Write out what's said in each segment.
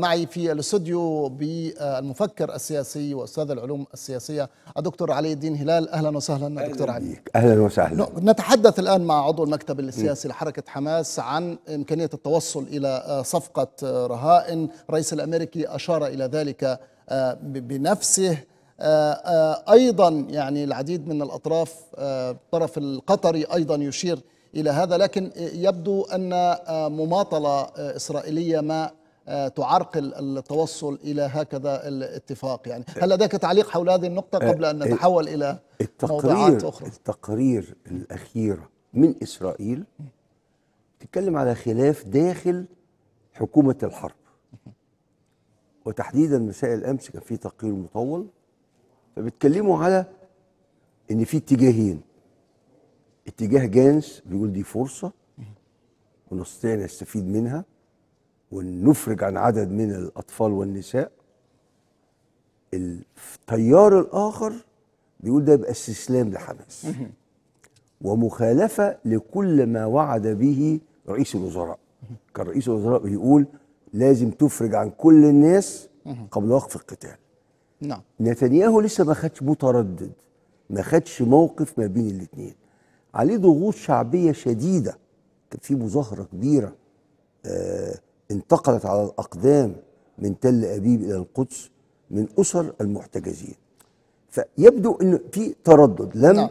معي في الاستوديو بالمفكر السياسي واستاذ العلوم السياسيه الدكتور علي الدين هلال اهلا وسهلا دكتور علي اهلا وسهلا نتحدث الان مع عضو المكتب السياسي لحركه حماس عن امكانيه التوصل الى آه، صفقه آه، رهائن الرئيس الامريكي اشار الى ذلك آه، بنفسه ايضا يعني العديد من الاطراف الطرف القطري ايضا يشير الى هذا لكن يبدو ان مماطله اسرائيليه ما آه، تعرقل التوصل الى هكذا الاتفاق يعني هل لديك تعليق حول هذه النقطه آه، قبل ان آه، نتحول الى موضوعات اخرى التقرير الاخير من اسرائيل تتكلم على خلاف داخل حكومه الحرب وتحديدا مساء الامس كان في تقرير مطول فبيتكلموا على ان في اتجاهين اتجاه جانس بيقول دي فرصه ونستطيع نستفيد منها ونفرج عن عدد من الأطفال والنساء التيار الآخر بيقول ده يبقى استسلام لحماس ومخالفة لكل ما وعد به رئيس الوزراء كان رئيس الوزراء بيقول لازم تفرج عن كل الناس قبل وقف القتال نعم نتنياهو لسه ما خدش متردد ما خدش موقف ما بين الاثنين عليه ضغوط شعبيه شديده كان في مظاهره كبيره آه انتقلت على الأقدام من تل أبيب إلى القدس من أسر المحتجزين فيبدو أن في تردد لم نعم.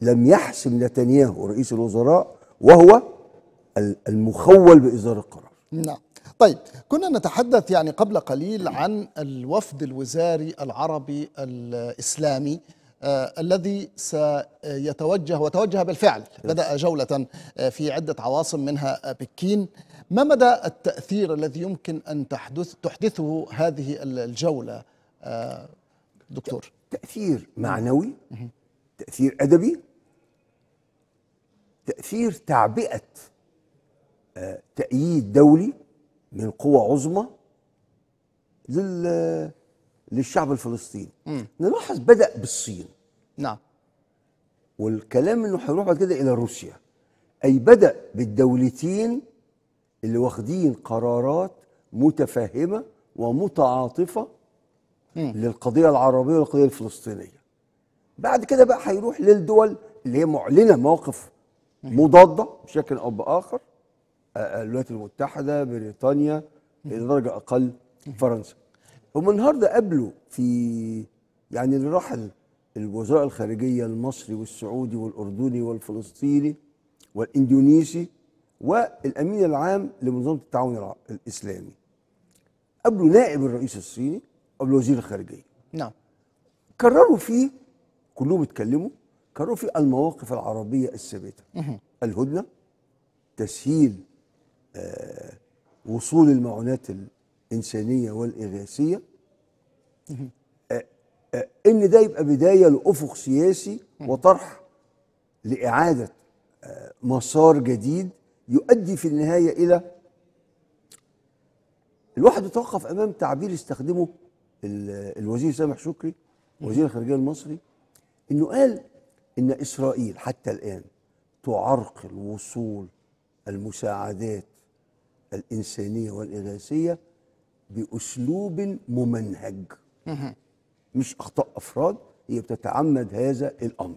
لم يحسم نتنياهو رئيس الوزراء وهو المخول بإصدار القرار نعم طيب كنا نتحدث يعني قبل قليل عن الوفد الوزاري العربي الإسلامي آه، الذي سيتوجه وتوجه بالفعل بدأ جولة آه، في عدة عواصم منها آه، بكين ما مدى التأثير الذي يمكن أن تحدث تحدثه هذه الجولة دكتور تأثير معنوي تأثير أدبي تأثير تعبئة تأييد دولي من قوى عظمى لل للشعب الفلسطيني نلاحظ بدا بالصين نعم والكلام انه هيروح بعد كده الى روسيا اي بدا بالدولتين اللي واخدين قرارات متفاهمه ومتعاطفه مم. للقضيه العربيه والقضيه الفلسطينيه بعد كده بقى هيروح للدول اللي هي معلنه مواقف مضاده بشكل او باخر آه، آه، الولايات المتحده بريطانيا الى درجه اقل فرنسا هم النهارده قابلوا في يعني اللي راح الوزراء الخارجيه المصري والسعودي والاردني والفلسطيني والاندونيسي والامين العام لمنظمه التعاون الاسلامي قابلوا نائب الرئيس الصيني قبل وزير الخارجيه نعم كرروا فيه كلهم اتكلموا كرروا فيه المواقف العربيه الثابته الهدنه تسهيل آه وصول المعونات الإنسانية والإغاثية آه، آه، إن ده يبقى بداية لأفق سياسي وطرح لإعادة آه، مسار جديد يؤدي في النهاية إلى الواحد يتوقف أمام تعبير استخدمه الوزير سامح شكري وزير الخارجية المصري إنه قال إن إسرائيل حتى الآن تعرقل وصول المساعدات الإنسانية والإغاثية باسلوب ممنهج مش اخطاء افراد هي بتتعمد هذا الامر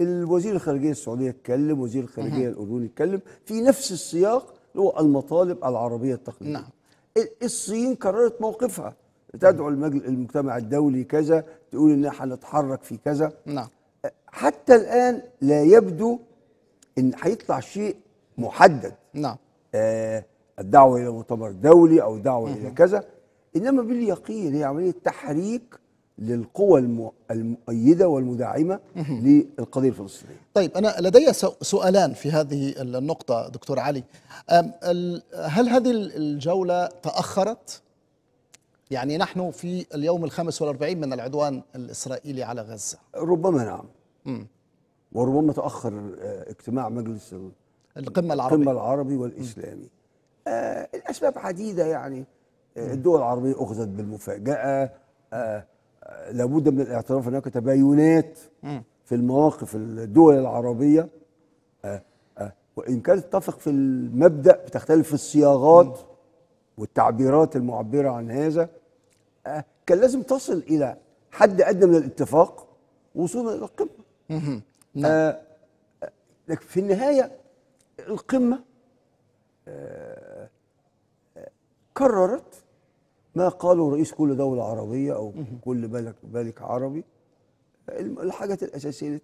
الوزير الخارجيه السعوديه اتكلم وزير الخارجيه الاردني اتكلم في نفس السياق اللي هو المطالب العربيه التقليديه نعم الصين كررت موقفها تدعو المجتمع الدولي كذا تقول ان احنا نتحرك في كذا نعم حتى الان لا يبدو ان هيطلع شيء محدد نعم آه الدعوه الى مؤتمر دولي او دعوه الى كذا انما باليقين هي عمليه تحريك للقوى المؤيده والمداعمه للقضيه الفلسطينيه. طيب انا لدي سؤالان في هذه النقطه دكتور علي. هل هذه الجوله تاخرت؟ يعني نحن في اليوم الخامس والأربعين من العدوان الإسرائيلي على غزة ربما نعم م. وربما تأخر آه، اجتماع مجلس القمة العربي القمة العربي والإسلامي م. يعني. آه الاسباب عديده يعني الدول العربيه اخذت بالمفاجاه آه،, آه لابد من الاعتراف هناك تباينات في المواقف الدول العربيه آه آه وان كانت تتفق في المبدا بتختلف في الصياغات والتعبيرات المعبره عن هذا آه كان لازم تصل الى حد ادنى من الاتفاق وصولا الى القمه آه،, نعم. آه لكن في النهايه القمه آه كررت ما قاله رئيس كل دولة عربية أو كل ملك ملك عربي الحاجات الأساسية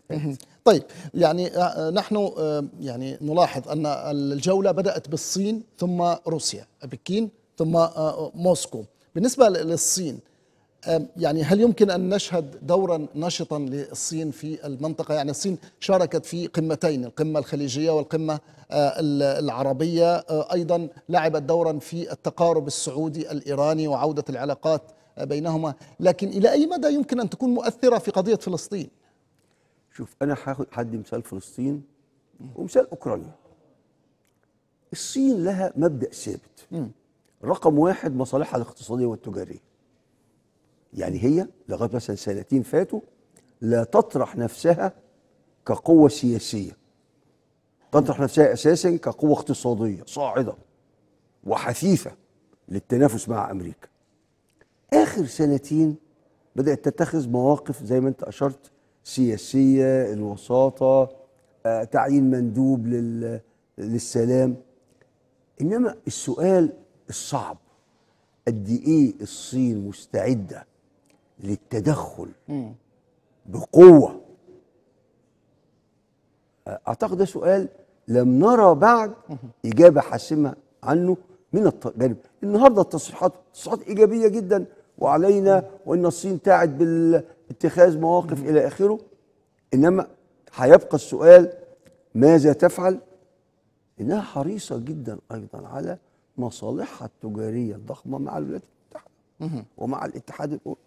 طيب يعني آه، نحن آه، يعني نلاحظ أن الجولة بدأت بالصين ثم روسيا بكين ثم آه، موسكو بالنسبة للصين يعني هل يمكن أن نشهد دورا نشطا للصين في المنطقة يعني الصين شاركت في قمتين القمة الخليجية والقمة آه، العربية آه، أيضا لعبت دورا في التقارب السعودي الإيراني وعودة العلاقات آه، بينهما لكن إلى أي مدى يمكن أن تكون مؤثرة في قضية فلسطين شوف أنا حد مثال فلسطين ومثال أوكرانيا الصين لها مبدأ ثابت رقم واحد مصالحها الاقتصادية والتجارية يعني هي لغايه مثلا سنتين فاتوا لا تطرح نفسها كقوه سياسيه تطرح نفسها اساسا كقوه اقتصاديه صاعده وحثيثه للتنافس مع امريكا اخر سنتين بدات تتخذ مواقف زي ما انت اشرت سياسيه الوساطه آه، تعيين مندوب لل... للسلام انما السؤال الصعب قد ايه الصين مستعده للتدخل بقوة أعتقد ده سؤال لم نرى بعد إجابة حاسمة عنه من الجانب النهاردة التصريحات تصريحات إيجابية جدا وعلينا وإن الصين تعد بالاتخاذ مواقف إلى آخره إنما هيبقى السؤال ماذا تفعل إنها حريصة جدا أيضا على مصالحها التجارية الضخمة مع الولايات المتحدة ومع الاتحاد الأوروبي